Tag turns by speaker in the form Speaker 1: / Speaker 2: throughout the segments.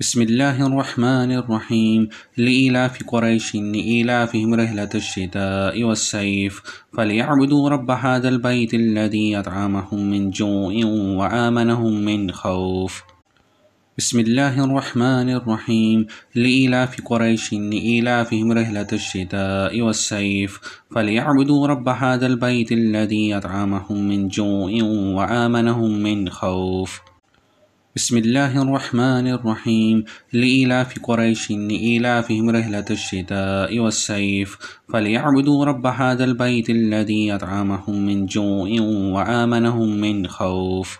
Speaker 1: بسم الله الرحمن الرحيم لإيلاف قريش لإيلافهم رحلة الشتاء والسيف فليعبدوا رب هذا البيت الذي أطعمهم من جوع وآمنهم من خوف بسم الله الرحمن الرحيم لإيلاف قريش لإيلافهم رحلة الشتاء والسيف فليعبدوا رب هذا البيت الذي أطعمهم من جوع وآمنهم من خوف بسم الله الرحمن الرحيم لإيلاف قريش لإيلافهم رحلة الشتاء والصيف فليعبدوا رب هذا البيت الذي أطعمهم من جوع وآمنهم من خوف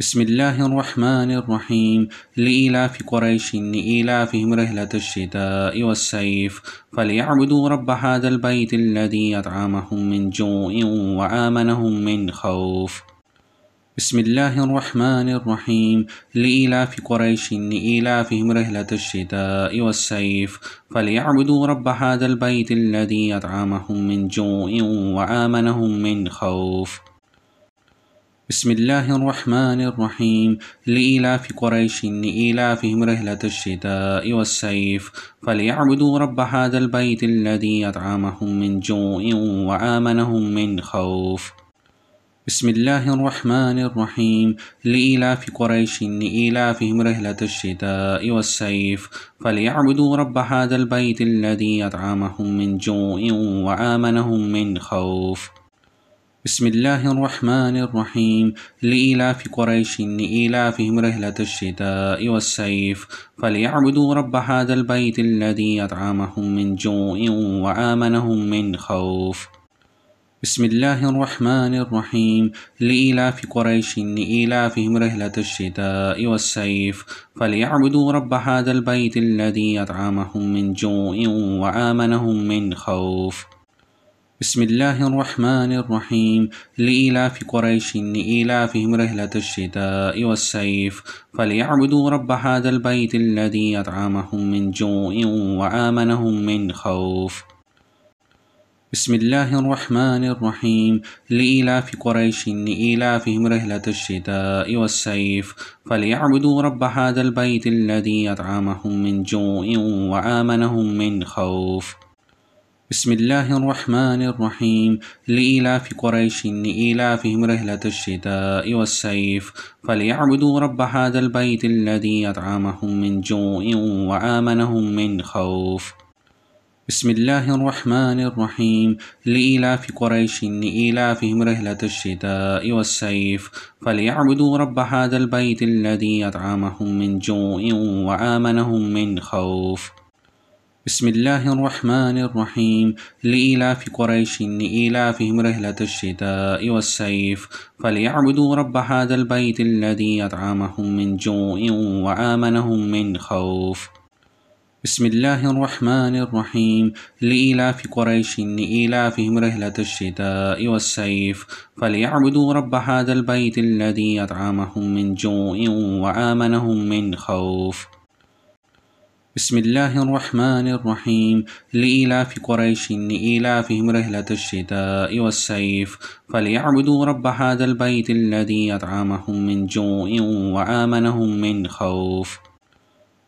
Speaker 1: بسم الله الرحمن الرحيم لإيلاف قريش لإيلافهم رحلة الشتاء والصيف فليعبدوا رب هذا البيت الذي أطعمهم من جوع وآمنهم من خوف بسم الله الرحمن الرحيم لإيلاف قريش لإيلافهم رحلة الشتاء والسيف فليعبدوا رب هذا البيت الذي أطعمهم من جوع وآمنهم من خوف بسم الله الرحمن الرحيم لإيلاف قريش لإيلافهم رحلة الشتاء والسيف فليعبدوا رب هذا البيت الذي أطعمهم من جوع وآمنهم من خوف بسم الله الرحمن الرحيم لإيلاف قريش لإيلافهم رحلة الشتاء والسيف فليعبدوا رب هذا البيت الذي أطعمهم من جوع وآمنهم من خوف بسم الله الرحمن الرحيم لإيلاف قريش لإيلافهم رحلة الشتاء والسيف فليعبدوا رب هذا البيت الذي أطعمهم من جوع وآمنهم من خوف بسم الله الرحمن الرحيم لإلاف قريش لإلافهم رحلة الشتاء والصيف فليعبدوا رب هذا البيت الذي أطعمهم من جوع وآمنهم من خوف بسم الله الرحمن الرحيم لإلاف قريش لإلافهم رحلة الشتاء والصيف فليعبدوا رب هذا البيت الذي أطعمهم من جوع وآمنهم من خوف بسم الله الرحمن الرحيم لإلاف قريش لإلافهم رحلة الشتاء والسيف فليعبدوا رب هذا البيت الذي أطعمهم من جوع وآمنهم من خوف بسم الله الرحمن الرحيم لإلاف قريش لإلافهم رحلة الشتاء والسيف فليعبدوا رب هذا البيت الذي أطعمهم من جوع وآمنهم من خوف بسم الله الرحمن الرحيم لإيلاف قريش لإيلافهم رحلة الشتاء والسيف فليعبدوا رب هذا البيت الذي أطعمهم من جوع وآمنهم من خوف بسم الله الرحمن الرحيم لإيلاف قريش لإيلافهم رحلة الشتاء والسيف فليعبدوا رب هذا البيت الذي أطعمهم من جوع وآمنهم من خوف بسم الله الرحمن الرحيم لإيلاف قريش لإيلافهم رحلة الشتاء والسيف فليعبدوا رب هذا البيت الذي أطعمهم من جوع وآمنهم من خوف بسم الله الرحمن الرحيم لإيلاف قريش لإيلافهم رحلة الشتاء والسيف فليعبدوا رب هذا البيت الذي أطعمهم من جوع وآمنهم من خوف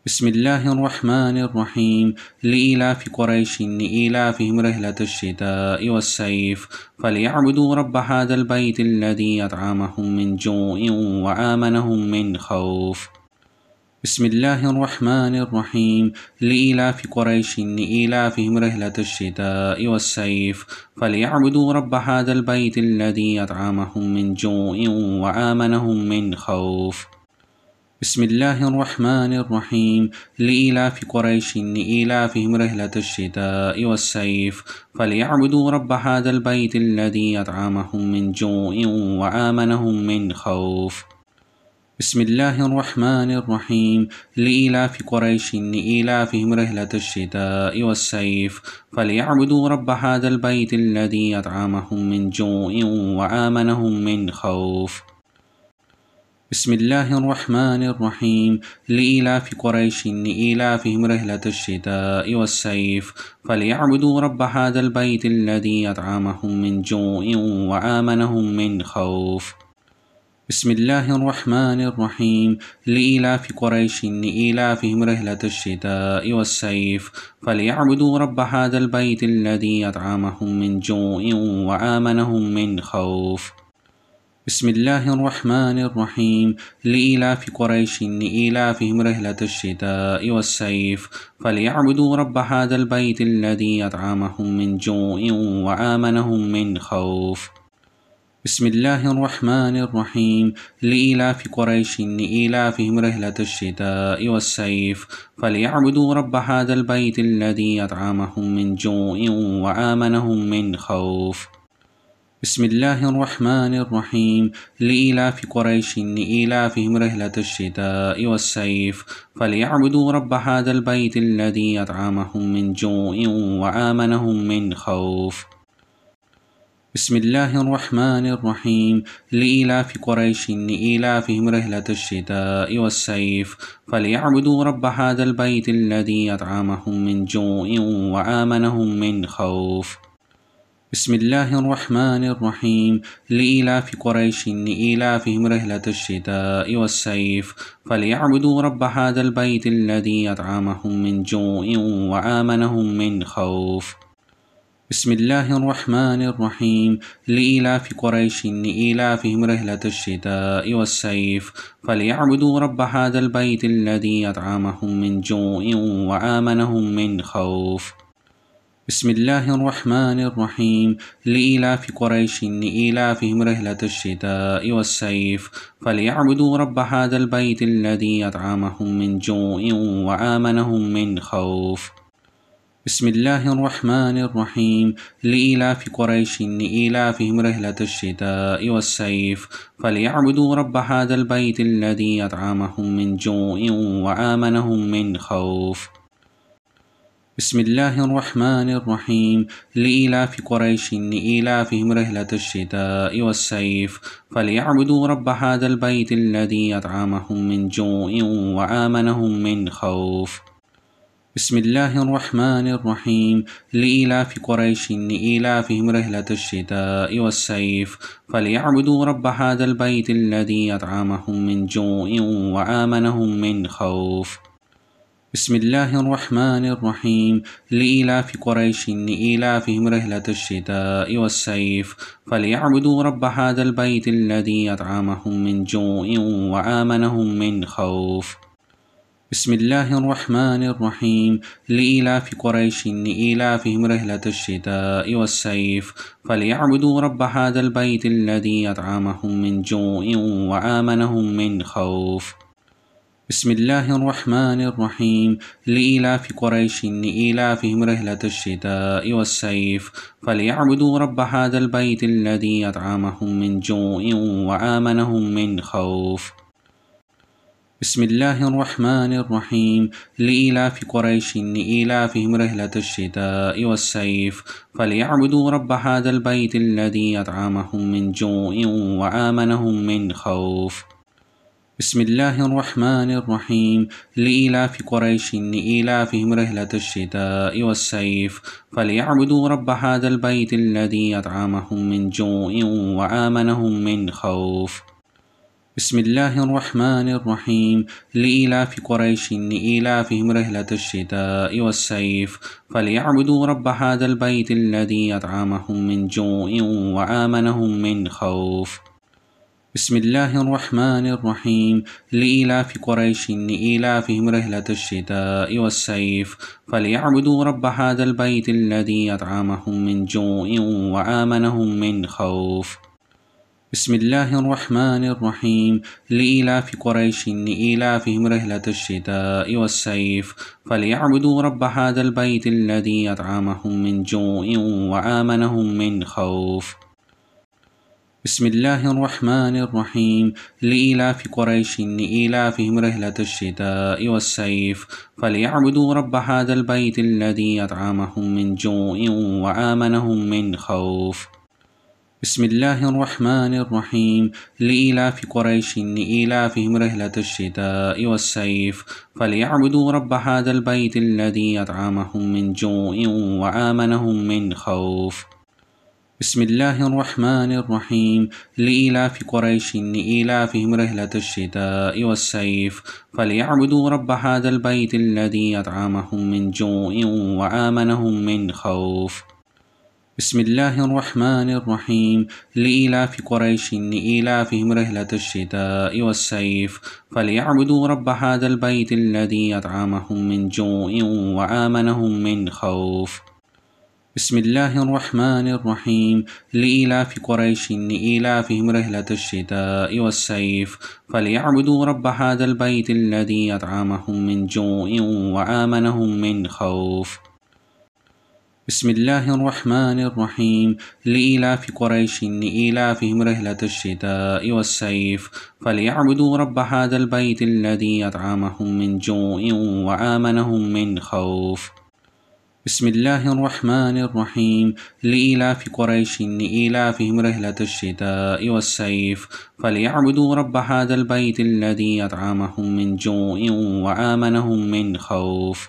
Speaker 1: بسم الله الرحمن الرحيم لإيلاف قريش لإيلافهم رحلة الشتاء والسيف فليعبدوا رب هذا البيت الذي أطعمهم من جوع وآمنهم من خوف بسم الله الرحمن الرحيم لإيلاف قريش لإيلافهم رحلة الشتاء والسيف فليعبدوا رب هذا البيت الذي أطعمهم من جوع وآمنهم من خوف بسم الله الرحمن الرحيم لإيلاف قريش لإيلافهم رحلة الشتاء والسيف فليعبدوا رب هذا البيت الذي أطعمهم من جوع وآمنهم من خوف بسم الله الرحمن الرحيم لإيلاف قريش لإيلافهم رحلة الشتاء والسيف فليعبدوا رب هذا البيت الذي أطعمهم من جوع وآمنهم من خوف بسم الله الرحمن الرحيم لإيلاف قريش لإيلافهم رحلة الشتاء والسيف فليعبدوا رب هذا البيت الذي أطعمهم من جوع وآمنهم من خوف بسم الله الرحمن الرحيم لإيلاف قريش لإيلافهم رحلة الشتاء والسيف فليعبدوا رب هذا البيت الذي أطعمهم من جوع وآمنهم من خوف بسم الله الرحمن الرحيم لإيلاف قريش لإيلافهم رحلة الشتاء والسيف فليعبدوا رب هذا البيت الذي أطعمهم من جوع وآمنهم من خوف بسم الله الرحمن الرحيم لإيلاف قريش لإيلافهم رحلة الشتاء والسيف فليعبدوا رب هذا البيت الذي أطعمهم من جوع وآمنهم من خوف بسم الله الرحمن الرحيم لإيلاف قريش لإيلافهم رحلة الشتاء والسيف فليعبدوا رب هذا البيت الذي أطعمهم من جوع وآمنهم من خوف بسم الله الرحمن الرحيم لإيلاف قريش لإيلافهم رحلة الشتاء والسيف فليعبدوا رب هذا البيت الذي أطعمهم من جوع وآمنهم من خوف بسم الله الرحمن الرحيم لإيلاف قريش لإيلافهم رحلة الشتاء والسيف فليعبدوا رب هذا البيت الذي أطعمهم من جوع وآمنهم من خوف بسم الله الرحمن الرحيم لإيلاف قريش لإيلافهم رحلة الشتاء والسيف فليعبدوا رب هذا البيت الذي أطعمهم من جوع وآمنهم من خوف بسم الله الرحمن الرحيم لإيلاف قريش لإيلافهم رحلة الشتاء والسيف فليعبدوا رب هذا البيت الذي أطعمهم من جوع وآمنهم من خوف بسم الله الرحمن الرحيم لإيلاف قريش لإيلافهم رحلة الشتاء والسيف فليعبدوا رب هذا البيت الذي أطعمهم من جوع وآمنهم من خوف بسم الله الرحمن الرحيم لإيلاف قريش لإيلافهم رحلة الشتاء والسيف فليعبدوا رب هذا البيت الذي أطعمهم من جوع وآمنهم من خوف بسم الله الرحمن الرحيم لإيلاف قريش لإيلافهم رحلة الشتاء والسيف فليعبدوا رب هذا البيت الذي أطعمهم من جوع وآمنهم من خوف بسم الله الرحمن الرحيم لإيلاف قريش لإيلافهم رحلة الشتاء والصيف فليعبدوا رب هذا البيت الذي أطعمهم من جوع وآمنهم من خوف بسم الله الرحمن الرحيم لإيلاف قريش لإيلافهم رحلة الشتاء والصيف فليعبدوا رب هذا البيت الذي أطعمهم من جوع وآمنهم من خوف بسم الله الرحمن الرحيم لإيلاف قريش لإيلافهم رحلة الشتاء والسيف فليعبدوا رب هذا البيت الذي أطعمهم من جوع وآمنهم من خوف بسم الله الرحمن الرحيم لإيلاف قريش لإيلافهم رحلة الشتاء والسيف فليعبدوا رب هذا البيت الذي أطعمهم من جوع وآمنهم من خوف بسم الله الرحمن الرحيم لإيلاف قريش لإيلافهم رحلة الشتاء والسيف فليعبدوا رب هذا البيت الذي أطعمهم من جوع وآمنهم من خوف بسم الله الرحمن الرحيم لإيلاف قريش لإيلافهم رحلة الشتاء والسيف فليعبدوا رب هذا البيت الذي أطعمهم من جوع وآمنهم من خوف بسم الله الرحمن الرحيم لإلاف قريش لإلافهم رحلة الشتاء والصيف فليعبدوا رب هذا البيت الذي أطعمهم من جوع وآمنهم من خوف بسم الله الرحمن الرحيم لإلاف قريش لإلافهم رحلة الشتاء والصيف فليعبدوا رب هذا البيت الذي أطعمهم من جوع وآمنهم من خوف بسم الله الرحمن الرحيم لإلاف قريش لإلافهم رحلة الشتاء والسيف فليعبدوا رب هذا البيت الذي أطعمهم من جوع وآمنهم من خوف بسم الله الرحمن الرحيم لإلاف قريش لإلافهم رحلة الشتاء والسيف فليعبدوا رب هذا البيت الذي أطعمهم من جوع وآمنهم من خوف بسم الله الرحمن الرحيم لإيلاف قريش لإيلافهم رحلة الشتاء والسيف فليعبدوا رب هذا البيت الذي أطعمهم من جوع وآمنهم من خوف بسم الله الرحمن الرحيم لإيلاف قريش لإيلافهم رحلة الشتاء والسيف فليعبدوا رب هذا البيت الذي أطعمهم من جوع وآمنهم من خوف بسم الله الرحمن الرحيم لإلاف قريش لإلافهم رحلة الشتاء والسيف فليعبدوا رب هذا البيت الذي أطعمهم من جوع وآمنهم من خوف بسم الله الرحمن الرحيم لإلاف قريش لإلافهم رحلة الشتاء والسيف فليعبدوا رب هذا البيت الذي أطعمهم من جوع وآمنهم من خوف بسم الله الرحمن الرحيم لإلاف قريش لإلافهم رهلة الشتاء والسيف فليعبدوا رب هذا البيت الذي أطعمهم من جوع وآمنهم من خوف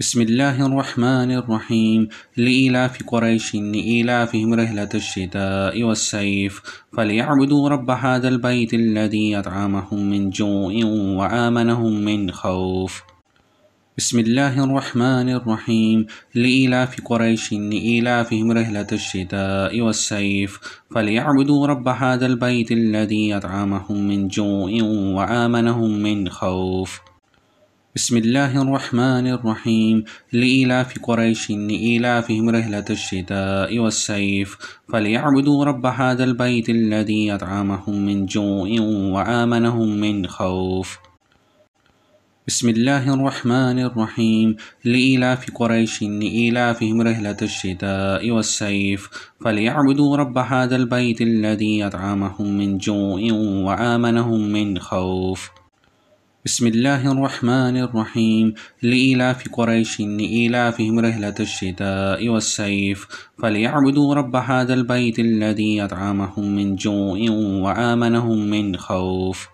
Speaker 1: بسم الله الرحمن الرحيم لإلاف قريش لإلافهم رهلة الشتاء والسيف فليعبدوا رب هذا البيت الذي أطعمهم من جوع وآمنهم من خوف بسم الله الرحمن الرحيم لإيلاف قريش لإيلافهم رحلة الشتاء والسيف فليعبدوا رب هذا البيت الذي أطعمهم من جوع وآمنهم من خوف بسم الله الرحمن الرحيم لإيلاف قريش لإيلافهم رحلة الشتاء والسيف فليعبدوا رب هذا البيت الذي أطعمهم من جوع وآمنهم من خوف بسم الله الرحمن الرحيم لإيلاف قريش لإيلافهم رحلة الشتاء والسيف فليعبدوا رب هذا البيت الذي أطعمهم من جوع وآمنهم من خوف بسم الله الرحمن الرحيم لإيلاف قريش لإيلافهم رحلة الشتاء والسيف فليعبدوا رب هذا البيت الذي أطعمهم من جوع وآمنهم من خوف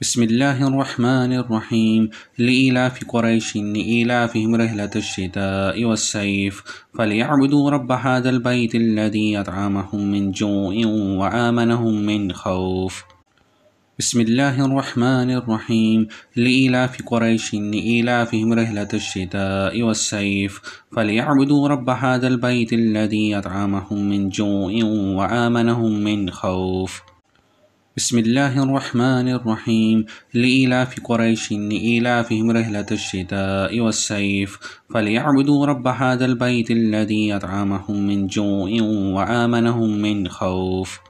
Speaker 1: بسم الله الرحمن الرحيم لإيلاف قريش لإيلافهم رحلة الشتاء والسيف فليعبدوا رب هذا البيت الذي أطعمهم من جوع وآمنهم من خوف بسم الله الرحمن الرحيم لإيلاف قريش لإيلافهم رحلة الشتاء والسيف فليعبدوا رب هذا البيت الذي أطعمهم من جوع وآمنهم من خوف بسم الله الرحمن الرحيم لإيلاف قريش لإيلافهم رحلة الشتاء والسيف فليعبدوا رب هذا البيت الذي أطعمهم من جوع وآمنهم من خوف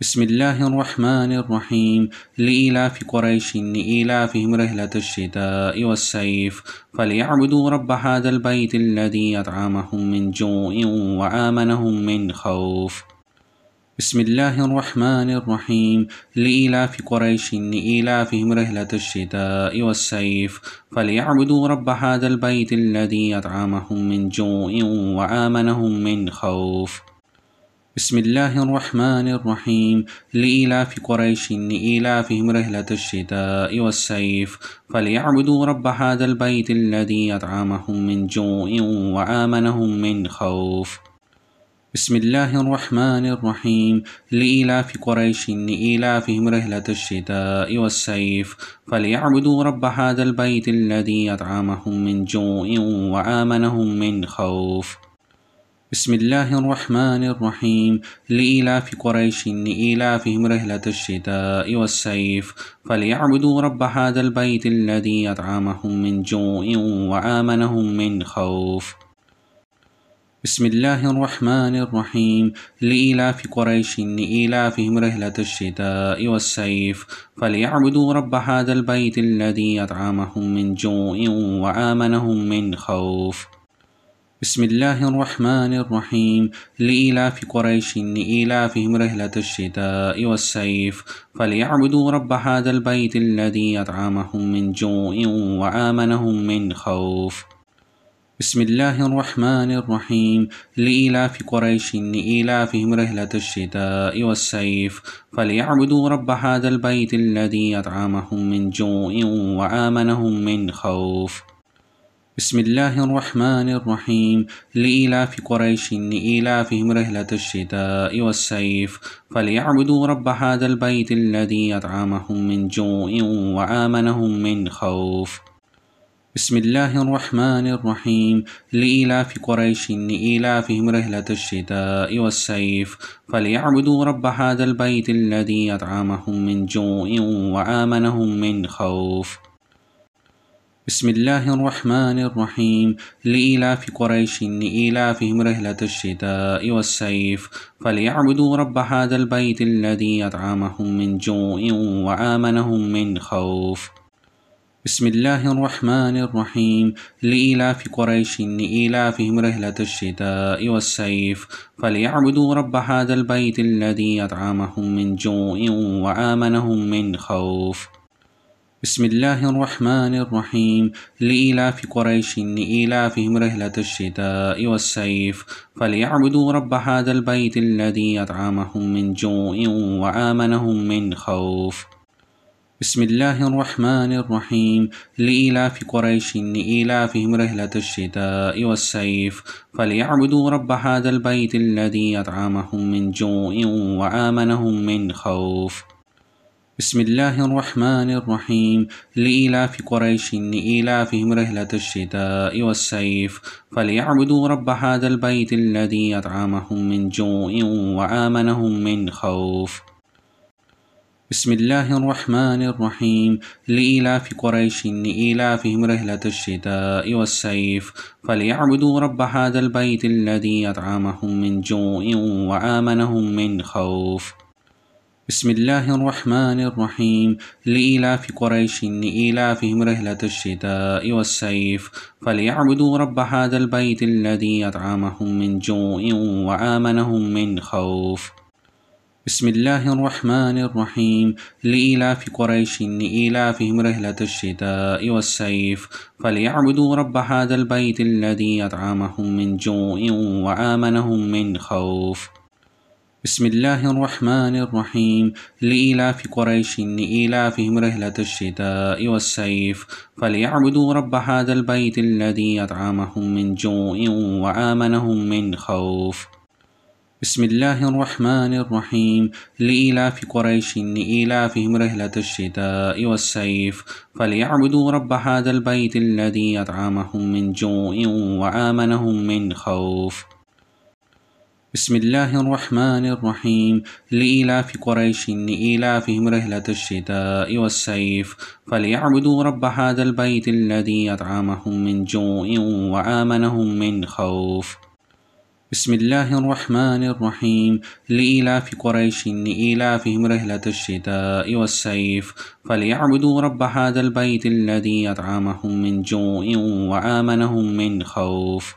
Speaker 1: بسم الله الرحمن الرحيم لإيلاف قريش لإيلافهم رحلة الشتاء والسيف فليعبدوا رب هذا البيت الذي أطعمهم من جوع وآمنهم من خوف بسم الله الرحمن الرحيم لإيلاف قريش لإيلافهم رحلة الشتاء والسيف فليعبدوا رب هذا البيت الذي أطعمهم من جوع وآمنهم من خوف بسم الله الرحمن الرحيم لإيلاف قريش لإيلافهم رحلة الشتاء والسيف فليعبدوا رب هذا البيت الذي أطعمهم من جوع وآمنهم من خوف بسم الله الرحمن الرحيم لإيلاف قريش لإيلافهم رحلة الشتاء والسيف فليعبدوا رب هذا البيت الذي أطعمهم من جوع وآمنهم من خوف بسم الله الرحمن الرحيم لإيلاف قريش لإيلافهم رحلة الشتاء والسيف فليعبدوا رب هذا البيت الذي أطعمهم من جوع وآمنهم من خوف بسم الله الرحمن الرحيم لإيلاف قريش لإيلافهم رحلة الشتاء والسيف فليعبدوا رب هذا البيت الذي أطعمهم من جوع وآمنهم من خوف بسم الله الرحمن الرحيم لإيلاف قريش لإيلافهم رحلة الشتاء والسيف فليعبدوا رب هذا البيت الذي أطعمهم من جوع وآمنهم من خوف بسم الله الرحمن الرحيم لإيلاف قريش لإيلافهم رحلة الشتاء والصيف فليعبدوا رب هذا البيت الذي أطعمهم من جوع وآمنهم من خوف بسم الله الرحمن الرحيم لإيلاف قريش لإيلافهم رحلة الشتاء والصيف فليعبدوا رب هذا البيت الذي أطعمهم من جوع وآمنهم من خوف بسم الله الرحمن الرحيم لإيلاف قريش لإيلافهم رحلة الشتاء والسيف فليعبدوا رب هذا البيت الذي أطعمهم من جوع وآمنهم من خوف بسم الله الرحمن الرحيم لإيلاف قريش لإيلافهم رحلة الشتاء والسيف فليعبدوا رب هذا البيت الذي أطعمهم من جوع وآمنهم من خوف بسم الله الرحمن الرحيم لإيلاف قريش لإيلافهم رحلة الشتاء والسيف فليعبدوا رب هذا البيت الذي أطعمهم من جوع وآمنهم من خوف بسم الله الرحمن الرحيم لإيلاف قريش لإيلافهم رحلة الشتاء والسيف فليعبدوا رب هذا البيت الذي أطعمهم من جوع وآمنهم من خوف بسم الله الرحمن الرحيم لإلاف قريش لإلافهم رحلة الشتاء والصيف فليعبدوا رب هذا البيت الذي أطعمهم من جوع وآمنهم من خوف بسم الله الرحمن الرحيم لإلاف قريش لإلافهم رحلة الشتاء والصيف فليعبدوا رب هذا البيت الذي أطعمهم من جوع وآمنهم من خوف بسم الله الرحمن الرحيم لإلاف قريش لإلافهم رحلة الشتاء والسيف فليعبدوا رب هذا البيت الذي أطعمهم من جوع وآمنهم من خوف بسم الله الرحمن الرحيم لإلاف قريش لإلافهم رحلة الشتاء والسيف فليعبدوا رب هذا البيت الذي أطعمهم من جوع وآمنهم من خوف بسم الله الرحمن الرحيم لإيلاف قريش لإيلافهم رحلة الشتاء والسيف فليعبدوا رب هذا البيت الذي أطعمهم من جوع وآمنهم من خوف بسم الله الرحمن الرحيم لإيلاف قريش لإيلافهم رحلة الشتاء والسيف فليعبدوا رب هذا البيت الذي أطعمهم من جوع وآمنهم من خوف بسم الله الرحمن الرحيم لإلاف قريش لإلافهم رحلة الشتاء والسيف فليعبدوا رب هذا البيت الذي أطعمهم من جوع وآمنهم من خوف بسم الله الرحمن الرحيم لإلاف قريش لإلافهم رحلة الشتاء والسيف فليعبدوا رب هذا البيت الذي أطعمهم من جوع وآمنهم من خوف بسم الله الرحمن الرحيم لإلاف قريش لإلافهم رهلة الشتاء والسيف فليعبدوا رب هذا البيت الذي أطعمهم من جوع وآمنهم من خوف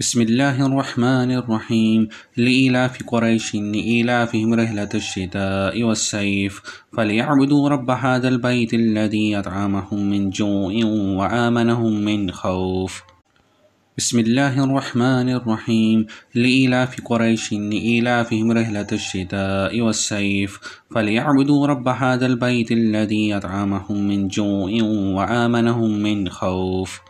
Speaker 1: بسم الله الرحمن الرحيم لإلاف قريش لإلافهم رهلة الشتاء والسيف فليعبدوا رب هذا البيت الذي أطعمهم من جوع وآمنهم من خوف بسم الله الرحمن الرحيم لإيلاف قريش لإيلافهم رحلة الشتاء والسيف فليعبدوا رب هذا البيت الذي أطعمهم من جوع وآمنهم من خوف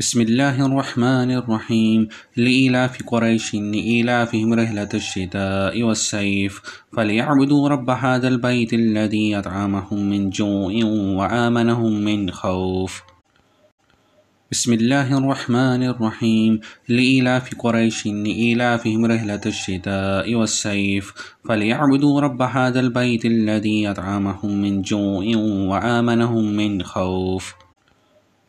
Speaker 1: بسم الله الرحمن الرحيم لإيلاف قريش لإيلافهم رحلة الشتاء والسيف فليعبدوا رب هذا البيت الذي أطعمهم من جوع وآمنهم من خوف بسم الله الرحمن الرحيم لإيلاف قريش لإيلافهم رحلة الشتاء والسيف فليعبدوا رب هذا البيت الذي أطعمهم من جوع وآمنهم من خوف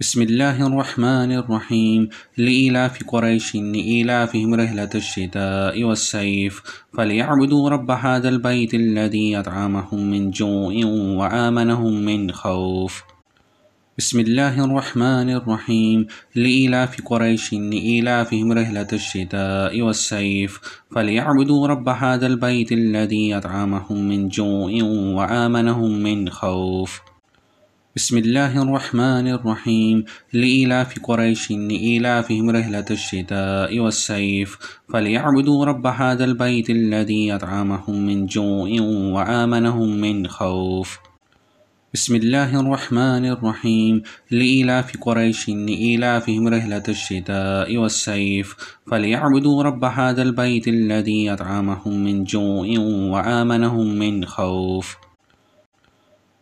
Speaker 1: بسم الله الرحمن الرحيم لإيلاف قريش لإيلافهم رحلة الشتاء والسيف فليعبدوا رب هذا البيت الذي أطعمهم من جوع وآمنهم من خوف بسم الله الرحمن الرحيم لإيلاف قريش لإيلافهم رحلة الشتاء والسيف فليعبدوا رب هذا البيت الذي أطعمهم من جوع وآمنهم من خوف بسم الله الرحمن الرحيم لإيلاف قريش لإيلافهم رحلة الشتاء والسيف فليعبدوا رب هذا البيت الذي أطعمهم من جوع وآمنهم من خوف بسم الله الرحمن الرحيم لإيلاف قريش لإيلافهم رحلة الشتاء والسيف فليعبدوا رب هذا البيت الذي أطعمهم من جوع وآمنهم من خوف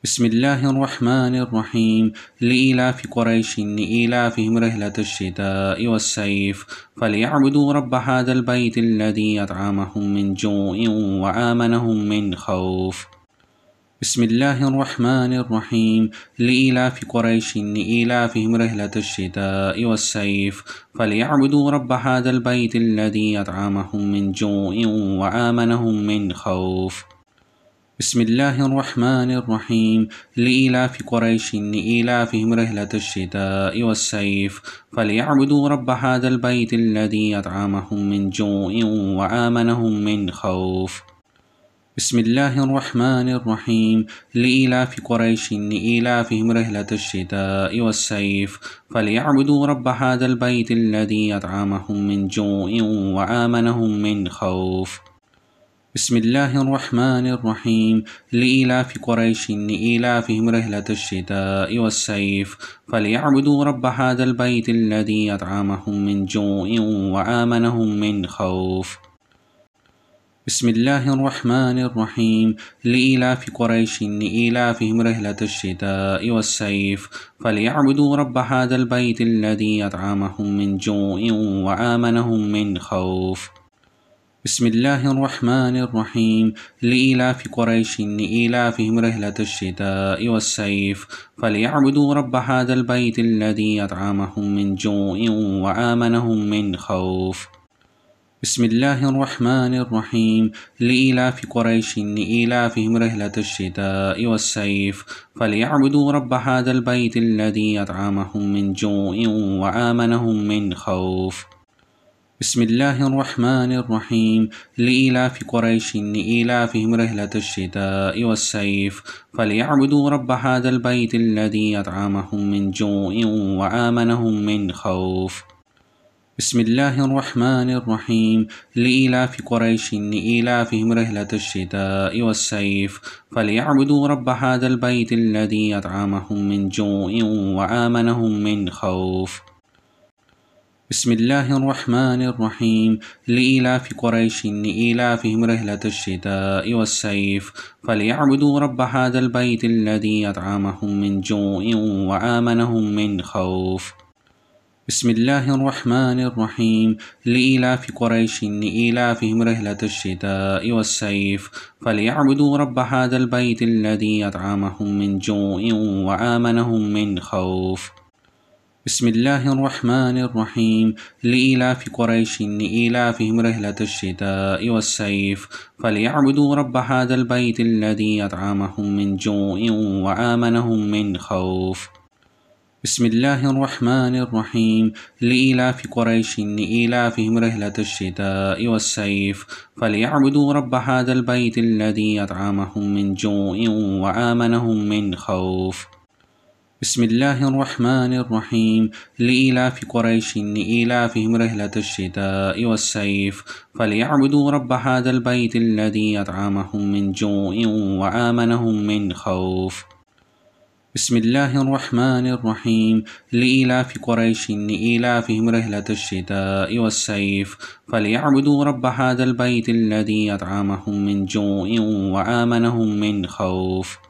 Speaker 1: بسم الله الرحمن الرحيم لإيلاف قريش لإيلافهم رحلة الشتاء والسيف فليعبدوا رب هذا البيت الذي أطعمهم من جوع وآمنهم من خوف بسم الله الرحمن الرحيم لإيلاف قريش لإيلافهم رحلة الشتاء والسيف فليعبدوا رب هذا البيت الذي أطعمهم من جوع وآمنهم من خوف بسم الله الرحمن الرحيم لإيلاف قريش لإيلافهم رحلة الشتاء والسيف فليعبدوا رب هذا البيت الذي أطعمهم من جوع وآمنهم من خوف بسم الله الرحمن الرحيم لإيلاف قريش لإيلافهم رحلة الشتاء والسيف فليعبدوا رب هذا البيت الذي أطعمهم من جوع وآمنهم من خوف بسم الله الرحمن الرحيم لإيلاف قريش لإيلافهم رحلة الشتاء والسيف فليعبدوا رب هذا البيت الذي أطعمهم من جوع وآمنهم من خوف بسم الله الرحمن الرحيم لإيلاف قريش لإيلافهم رحلة الشتاء والسيف فليعبدوا رب هذا البيت الذي أطعمهم من جوع وآمنهم من خوف بسم الله الرحمن الرحيم لإيلاف قريش لإيلافهم رحلة الشتاء والسيف فليعبدوا رب هذا البيت الذي أطعمهم من جوع وآمنهم من خوف بسم الله الرحمن الرحيم لإيلاف قريش لإيلافهم رحلة الشتاء والصيف فليعبدوا رب هذا البيت الذي أطعمهم من جوع وآمنهم من خوف بسم الله الرحمن الرحيم لإيلاف قريش لإيلافهم رحلة الشتاء والصيف فليعبدوا رب هذا البيت الذي أطعمهم من جوع وآمنهم من خوف بسم الله الرحمن الرحيم لإيلاف قريش لإيلافهم رحلة الشتاء والسيف فليعبدوا رب هذا البيت الذي أطعمهم من جوع وآمنهم من خوف بسم الله الرحمن الرحيم لإيلاف قريش لإيلافهم رحلة الشتاء والسيف فليعبدوا رب هذا البيت الذي أطعمهم من جوع وآمنهم من خوف بسم الله الرحمن الرحيم لإيلاف قريش لإيلافهم رحلة الشتاء والسيف فليعبدوا رب هذا البيت الذي أطعمهم من جوع وآمنهم من خوف بسم الله الرحمن الرحيم لإيلاف قريش لإيلافهم رحلة الشتاء والسيف فليعبدوا رب هذا البيت الذي أطعمهم من جوع وآمنهم من خوف بسم الله الرحمن الرحيم لإلاف قريش لإلافهم رحلة الشتاء والسيف فليعبدوا رب هذا البيت الذي أطعمهم من جوع وآمنهم من خوف بسم الله الرحمن الرحيم لإلاف قريش لإلافهم رحلة الشتاء والسيف فليعبدوا رب هذا البيت الذي أطعمهم من جوع وآمنهم من خوف بسم الله الرحمن الرحيم لإيلاف قريش لإيلافهم رحلة الشتاء والسيف فليعبدوا رب هذا البيت الذي أطعمهم من جوع وآمنهم من خوف